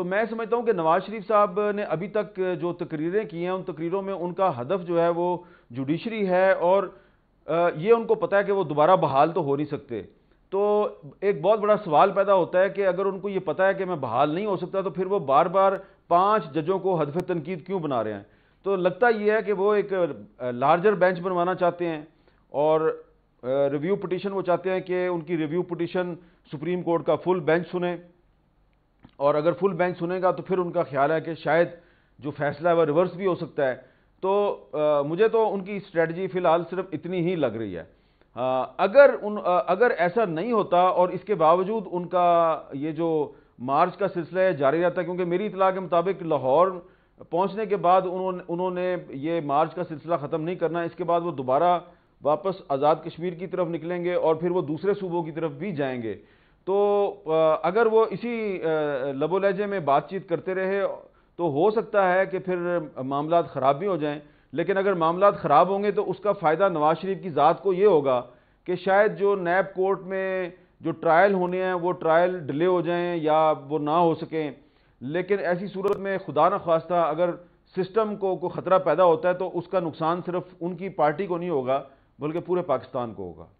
तो मैं समझता हूँ कि नवाज शरीफ साहब ने अभी तक जो तकरीरें की हैं उन तकरीरों में उनका हदफ जो है वो जुडिशरी है और ये उनको पता है कि वो दोबारा बहाल तो हो नहीं सकते तो एक बहुत बड़ा सवाल पैदा होता है कि अगर उनको ये पता है कि मैं बहाल नहीं हो सकता तो फिर वो बार बार पाँच जजों को हदफ तनकीद क्यों बना रहे हैं तो लगता ये है कि वो एक लार्जर बेंच बनवाना चाहते हैं और रिव्यू पटिशन वो चाहते हैं कि उनकी रिव्यू पटिशन सुप्रीम कोर्ट का फुल बेंच सुने और अगर फुल बेंच सुनेगा तो फिर उनका ख्याल है कि शायद जो फैसला है वह रिवर्स भी हो सकता है तो आ, मुझे तो उनकी स्ट्रेटजी फ़िलहाल सिर्फ इतनी ही लग रही है आ, अगर उन आ, अगर ऐसा नहीं होता और इसके बावजूद उनका ये जो मार्च का सिलसिला है जारी रहता क्योंकि मेरी इतला के मुताबिक लाहौर पहुंचने के बाद उन्होंने उन्होंने ये मार्च का सिलसिला ख़त्म नहीं करना इसके बाद वो दोबारा वापस आज़ाद कश्मीर की तरफ निकलेंगे और फिर वो दूसरे सूबों की तरफ भी जाएंगे तो अगर वो इसी लबो लहजे में बातचीत करते रहे तो हो सकता है कि फिर मामला ख़राब भी हो जाएं लेकिन अगर मामला ख़राब होंगे तो उसका फ़ायदा नवाज शरीफ की ज़ात को ये होगा कि शायद जो नैब कोर्ट में जो ट्रायल होने हैं वो ट्रायल डिले हो जाएं या वो ना हो सकें लेकिन ऐसी सूरत में खुदा न खास्ता अगर सिस्टम को को ख़तरा पैदा होता है तो उसका नुकसान सिर्फ उनकी पार्टी को नहीं होगा बल्कि पूरे पाकिस्तान को होगा